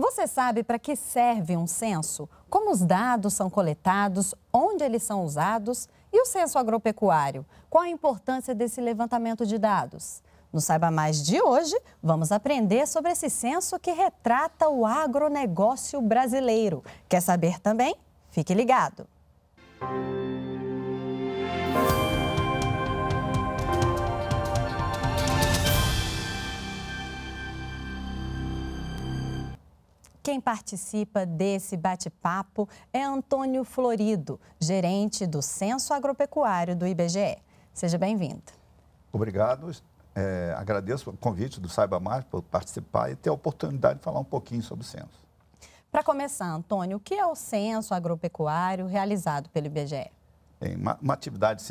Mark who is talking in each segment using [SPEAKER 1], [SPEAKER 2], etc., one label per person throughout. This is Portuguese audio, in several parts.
[SPEAKER 1] Você sabe para que serve um censo? Como os dados são coletados, onde eles são usados? E o censo agropecuário? Qual a importância desse levantamento de dados? No Saiba Mais de hoje, vamos aprender sobre esse censo que retrata o agronegócio brasileiro. Quer saber também? Fique ligado! Música Quem participa desse bate-papo é Antônio Florido, gerente do Censo Agropecuário do IBGE. Seja bem-vindo.
[SPEAKER 2] Obrigado. É, agradeço o convite do Saiba Mais por participar e ter a oportunidade de falar um pouquinho sobre o censo.
[SPEAKER 1] Para começar, Antônio, o que é o censo agropecuário realizado pelo IBGE?
[SPEAKER 2] Bem, uma, uma, atividade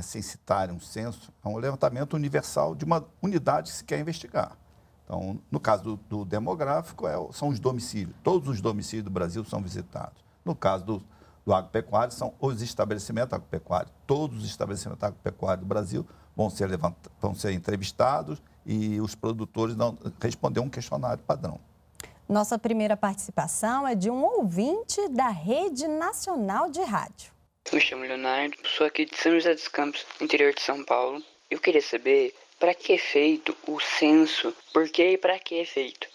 [SPEAKER 2] censitária, é, um censo, é um levantamento universal de uma unidade que se quer investigar. Então, no caso do, do demográfico, é, são os domicílios. Todos os domicílios do Brasil são visitados. No caso do, do agropecuário, são os estabelecimentos agropecuários. Todos os estabelecimentos agropecuários do Brasil vão ser, levant... vão ser entrevistados e os produtores responderão responder um questionário padrão.
[SPEAKER 1] Nossa primeira participação é de um ouvinte da Rede Nacional de Rádio.
[SPEAKER 2] Me chamo Leonardo, sou aqui de São José dos Campos, interior de São Paulo. Eu queria saber
[SPEAKER 1] para que é feito o censo? Por que e para que é feito?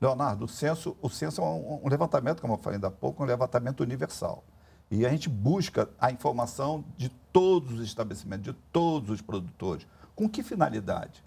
[SPEAKER 2] Leonardo, o censo, o censo é um, um levantamento, como eu falei ainda há pouco, um levantamento universal. E a gente busca a informação de todos os estabelecimentos, de todos os produtores. Com que finalidade?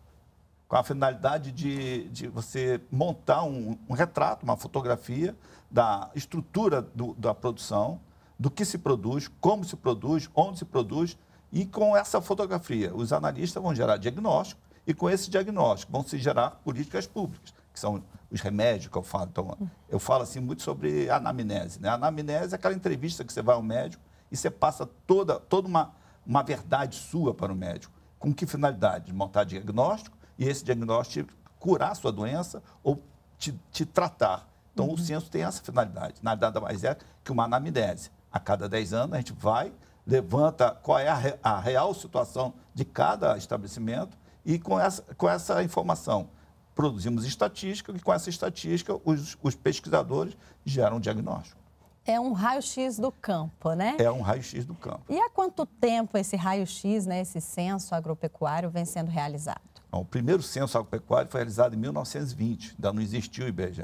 [SPEAKER 2] Com a finalidade de, de você montar um, um retrato, uma fotografia da estrutura do, da produção, do que se produz, como se produz, onde se produz e com essa fotografia, os analistas vão gerar diagnóstico e com esse diagnóstico vão se gerar políticas públicas, que são os remédios que eu falo. Então, eu falo assim muito sobre anamnese. Né? A anamnese é aquela entrevista que você vai ao médico e você passa toda, toda uma, uma verdade sua para o médico. Com que finalidade? Montar diagnóstico e esse diagnóstico curar a sua doença ou te, te tratar. Então, uhum. o censo tem essa finalidade. Nada mais é que uma anamnese. A cada 10 anos, a gente vai levanta qual é a, re, a real situação de cada estabelecimento e com essa, com essa informação produzimos estatística e com essa estatística os, os pesquisadores geram um diagnóstico.
[SPEAKER 1] É um raio-x do campo, né? É um
[SPEAKER 2] raio-x do campo.
[SPEAKER 1] E há quanto tempo esse raio-x, né, esse censo agropecuário, vem sendo realizado?
[SPEAKER 2] Bom, o primeiro censo agropecuário foi realizado em 1920, ainda não existiu o IBGE.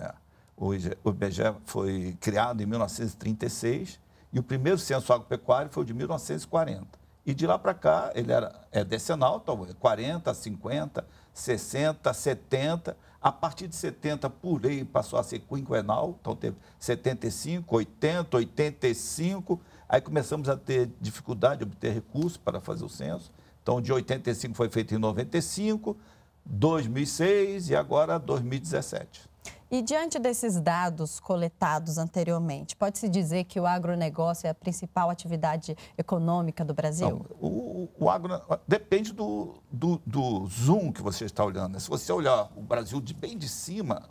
[SPEAKER 2] o IBGE foi criado em 1936 e o primeiro censo agropecuário foi o de 1940. E de lá para cá, ele era é decenal, talvez, 40, 50, 60, 70. A partir de 70, por lei, passou a ser quinquenal, então teve 75, 80, 85. Aí começamos a ter dificuldade de obter recursos para fazer o censo. Então, de 85 foi feito em 95, 2006 e agora 2017.
[SPEAKER 1] E diante desses dados coletados anteriormente, pode-se dizer que o agronegócio é a principal atividade econômica do Brasil? Não, o,
[SPEAKER 2] o agro depende do, do, do, zoom que você está olhando. Né? Se você olhar o Brasil de bem de cima,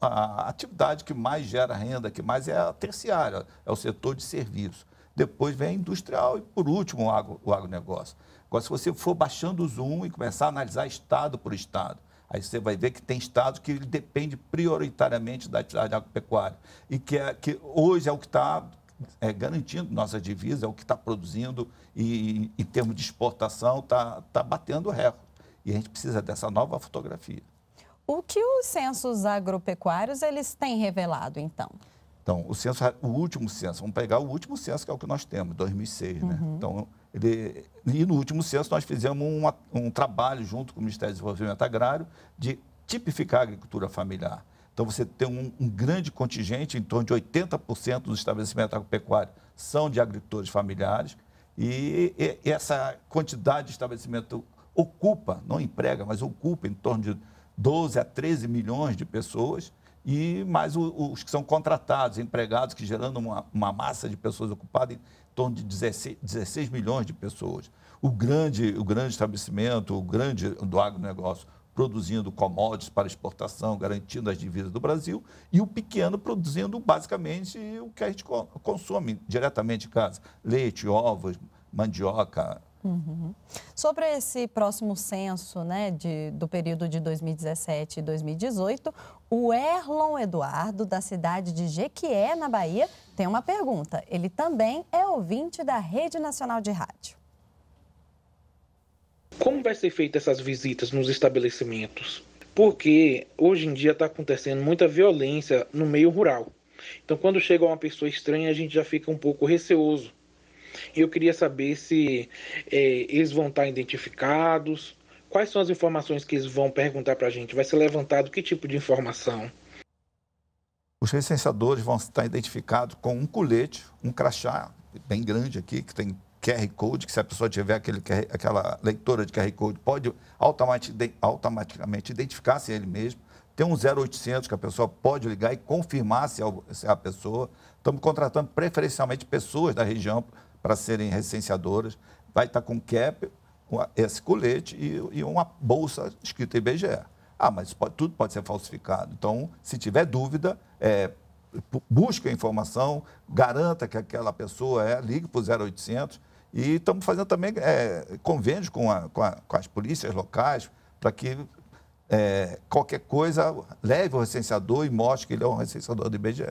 [SPEAKER 2] a atividade que mais gera renda, que mais é a terciária, é o setor de serviços. Depois vem a industrial e, por último, o, agro, o agronegócio. Agora, se você for baixando o zoom e começar a analisar estado por estado, Aí você vai ver que tem estado que ele depende prioritariamente da atividade agropecuária e que, é, que hoje é o que está é, garantindo nossa divisa, é o que está produzindo e, em termos de exportação, está tá batendo recorde. E a gente precisa dessa nova fotografia.
[SPEAKER 1] O que os censos agropecuários eles têm revelado, então?
[SPEAKER 2] Então, o, censo, o último censo, vamos pegar o último censo, que é o que nós temos, 2006, né? uhum. né? Então, ele, e no último censo nós fizemos uma, um trabalho junto com o Ministério do Desenvolvimento Agrário de tipificar a agricultura familiar. Então, você tem um, um grande contingente, em torno de 80% dos estabelecimentos agropecuários são de agricultores familiares, e, e, e essa quantidade de estabelecimento ocupa, não emprega, mas ocupa em torno de 12 a 13 milhões de pessoas, e mais os que são contratados, empregados, que gerando uma, uma massa de pessoas ocupadas em torno de 16, 16, milhões de pessoas. O grande, o grande estabelecimento, o grande do agronegócio produzindo commodities para exportação, garantindo as divisas do Brasil, e o pequeno produzindo basicamente o que a gente consome diretamente em casa: leite, ovos, mandioca,
[SPEAKER 1] Uhum. Sobre esse próximo censo né, de, do período de 2017 e 2018, o Erlon Eduardo, da cidade de Jequié, na Bahia, tem uma pergunta. Ele também é ouvinte da Rede Nacional de Rádio.
[SPEAKER 2] Como vai ser feita essas visitas nos estabelecimentos? Porque hoje em dia está acontecendo muita violência no meio rural. Então, quando chega uma pessoa estranha, a gente já fica um pouco receoso e Eu queria saber se é, eles vão estar identificados, quais são as informações que eles vão perguntar para a gente, vai ser levantado que tipo de informação? Os recenseadores vão estar identificados com um colete, um crachá bem grande aqui, que tem QR Code, que se a pessoa tiver aquele, aquela leitora de QR Code, pode automaticamente, automaticamente identificar se é ele mesmo. Tem um 0800 que a pessoa pode ligar e confirmar é se é a pessoa. Estamos contratando preferencialmente pessoas da região para serem recenseadoras, vai estar com cap, esse colete e, e uma bolsa escrita IBGE. Ah, mas pode, tudo pode ser falsificado. Então, se tiver dúvida, é, busque a informação, garanta que aquela pessoa é, ligue para o 0800. E estamos fazendo também é, convênios com, a, com, a, com as polícias locais para que é, qualquer coisa leve o recenseador e mostre que ele é um recenseador do IBGE.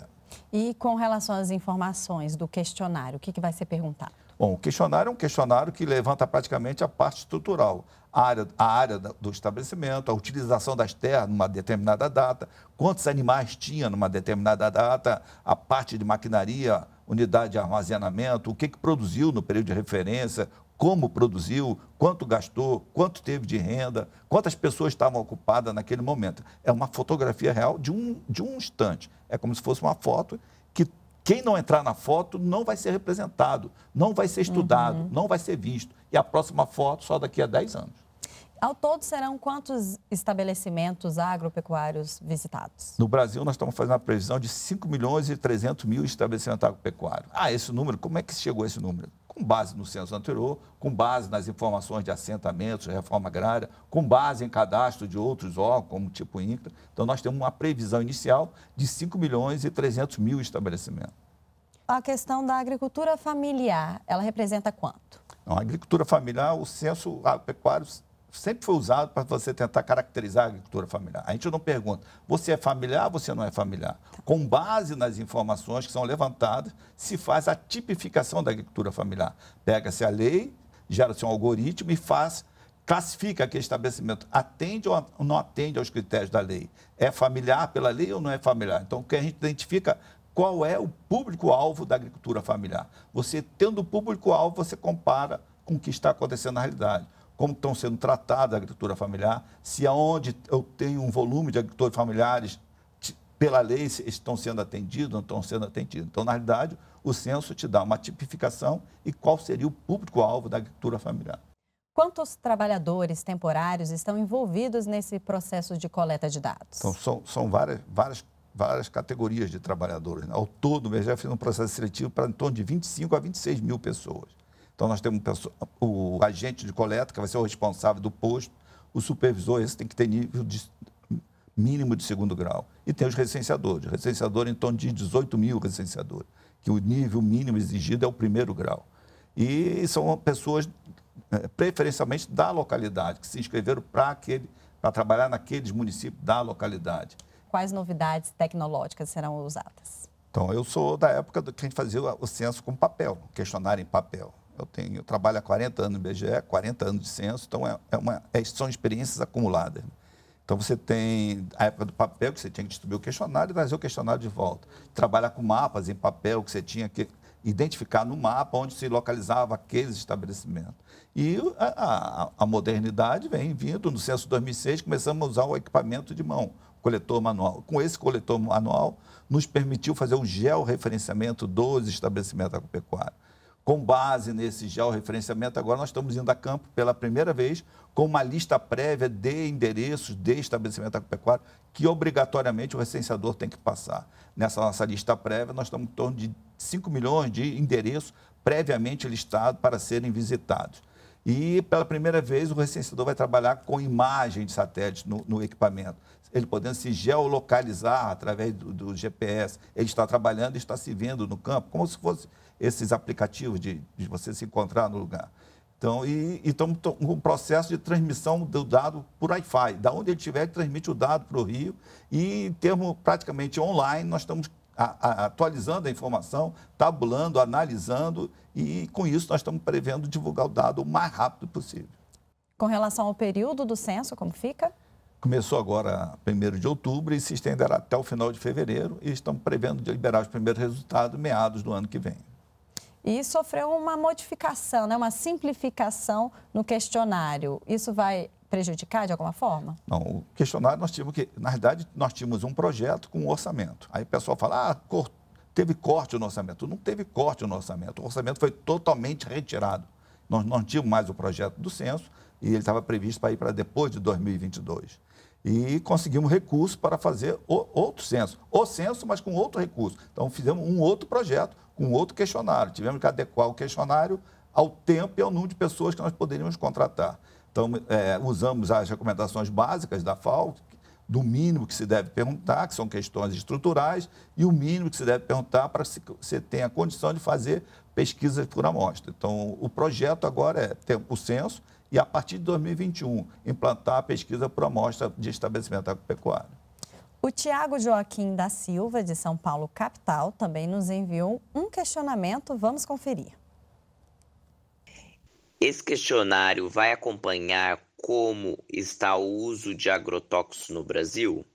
[SPEAKER 1] E com relação às informações do questionário, o que, que vai ser perguntado?
[SPEAKER 2] Bom, o questionário é um questionário que levanta praticamente a parte estrutural, a área, a área do estabelecimento, a utilização das terras numa determinada data, quantos animais tinha numa determinada data, a parte de maquinaria, unidade de armazenamento, o que, que produziu no período de referência, como produziu, quanto gastou, quanto teve de renda, quantas pessoas estavam ocupadas naquele momento. É uma fotografia real de um, de um instante. É como se fosse uma foto que quem não entrar na foto não vai ser representado, não vai ser estudado, uhum. não vai ser visto. E a próxima foto só daqui a 10 anos.
[SPEAKER 1] Ao todo, serão quantos estabelecimentos agropecuários visitados?
[SPEAKER 2] No Brasil, nós estamos fazendo a previsão de 5 milhões e 300 mil estabelecimentos agropecuários. Ah, esse número, como é que chegou a esse número? com base no censo anterior, com base nas informações de assentamentos, reforma agrária, com base em cadastro de outros órgãos, como tipo INCRA. Então, nós temos uma previsão inicial de 5 milhões e 300 mil estabelecimentos.
[SPEAKER 1] A questão da agricultura familiar, ela representa quanto?
[SPEAKER 2] Não, a agricultura familiar, o censo agropecuário sempre foi usado para você tentar caracterizar a agricultura familiar. A gente não pergunta, você é familiar, você não é familiar. Com base nas informações que são levantadas, se faz a tipificação da agricultura familiar. Pega-se a lei, gera-se um algoritmo e faz, classifica aquele estabelecimento, atende ou não atende aos critérios da lei. É familiar pela lei ou não é familiar? Então, o que a gente identifica qual é o público-alvo da agricultura familiar. Você tendo o público-alvo, você compara com o que está acontecendo na realidade como estão sendo tratadas a agricultura familiar, se aonde eu tenho um volume de agricultores familiares, pela lei, estão sendo atendidos, não estão sendo atendidos. Então, na realidade, o censo te dá uma tipificação e qual seria o público-alvo da agricultura familiar.
[SPEAKER 1] Quantos trabalhadores temporários estão envolvidos nesse processo de coleta de dados?
[SPEAKER 2] Então, são, são várias, várias, várias categorias de trabalhadores. Né? Ao todo, o já fez um processo seletivo para em torno de 25 a 26 mil pessoas. Então, nós temos o agente de coleta, que vai ser o responsável do posto, o supervisor, esse tem que ter nível de, mínimo de segundo grau. E tem os recenseadores. Recenseador em torno de 18 mil recenseadores, que o nível mínimo exigido é o primeiro grau. E são pessoas, é, preferencialmente, da localidade, que se inscreveram para trabalhar naqueles municípios da localidade.
[SPEAKER 1] Quais novidades tecnológicas serão usadas?
[SPEAKER 2] Então, eu sou da época do que a gente fazia o censo com papel, questionário em papel. Eu, tenho, eu trabalho há 40 anos no IBGE, 40 anos de censo, então é, é uma, é, são experiências acumuladas. Né? Então você tem a época do papel, que você tinha que distribuir o questionário e trazer o questionário de volta. Trabalhar com mapas em papel, que você tinha que identificar no mapa onde se localizava aqueles estabelecimentos. E a, a, a modernidade vem vindo, no censo 2006, começamos a usar o equipamento de mão, coletor manual. Com esse coletor manual, nos permitiu fazer o georreferenciamento dos estabelecimentos agropecuários com base nesse georreferenciamento, agora nós estamos indo a campo pela primeira vez com uma lista prévia de endereços de estabelecimento agropecuário que obrigatoriamente o recenseador tem que passar. Nessa nossa lista prévia, nós estamos em torno de 5 milhões de endereços previamente listados para serem visitados. E, pela primeira vez, o recenseador vai trabalhar com imagem de satélite no, no equipamento. Ele podendo se geolocalizar através do, do GPS. Ele está trabalhando e está se vendo no campo, como se fosse esses aplicativos de, de você se encontrar no lugar. Então, e estamos com um processo de transmissão do dado por Wi-Fi. Da onde ele estiver, ele transmite o dado para o Rio e, em termos praticamente online, nós estamos a, a, atualizando a informação, tabulando, analisando e, com isso, nós estamos prevendo divulgar o dado o mais rápido possível.
[SPEAKER 1] Com relação ao período do censo, como fica?
[SPEAKER 2] Começou agora 1 de outubro e se estenderá até o final de fevereiro e estamos prevendo de liberar os primeiros resultados meados do ano que vem
[SPEAKER 1] e sofreu uma modificação, né, uma simplificação no questionário. Isso vai prejudicar de alguma forma?
[SPEAKER 2] Não, o questionário nós tínhamos que, na verdade, nós tínhamos um projeto com um orçamento. Aí o pessoal fala, ah, cortou teve corte no orçamento. Não teve corte no orçamento. O orçamento foi totalmente retirado. Nós não tínhamos mais o projeto do censo e ele estava previsto para ir para depois de 2022 e conseguimos recursos para fazer o, outro censo. O censo, mas com outro recurso. Então, fizemos um outro projeto, com outro questionário. Tivemos que adequar o questionário ao tempo e ao número de pessoas que nós poderíamos contratar. Então, é, usamos as recomendações básicas da FAO, do mínimo que se deve perguntar, que são questões estruturais, e o mínimo que se deve perguntar para se você tenha a condição de fazer pesquisas por amostra. Então, o projeto agora é ter o censo, e, a partir de 2021, implantar a pesquisa por amostra de estabelecimento agropecuário.
[SPEAKER 1] O Tiago Joaquim da Silva, de São Paulo, capital, também nos enviou um questionamento. Vamos conferir.
[SPEAKER 2] Esse questionário vai acompanhar como está o uso de agrotóxicos no Brasil?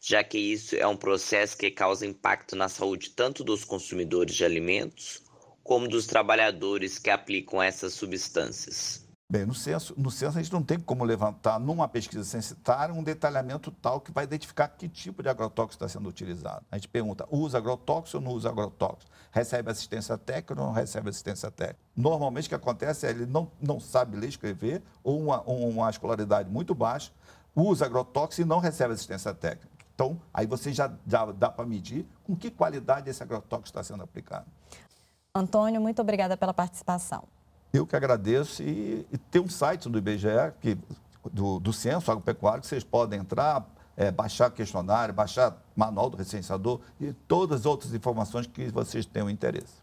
[SPEAKER 2] Já que isso é um processo que causa impacto na saúde tanto dos consumidores de alimentos como dos trabalhadores que aplicam essas substâncias. Bem, no censo, no censo a gente não tem como levantar numa pesquisa censitária um detalhamento tal que vai identificar que tipo de agrotóxico está sendo utilizado. A gente pergunta, usa agrotóxico ou não usa agrotóxico? Recebe assistência técnica ou não recebe assistência técnica? Normalmente o que acontece é ele não, não sabe ler e escrever ou uma, uma escolaridade muito baixa, usa agrotóxico e não recebe assistência técnica. Então, aí você já, já dá para medir com que qualidade esse agrotóxico está sendo aplicado.
[SPEAKER 1] Antônio, muito obrigada pela participação.
[SPEAKER 2] Eu que agradeço e, e tem um site do IBGE, que, do, do Censo Agropecuário, que vocês podem entrar, é, baixar questionário, baixar manual do recenseador e todas as outras informações que vocês tenham interesse.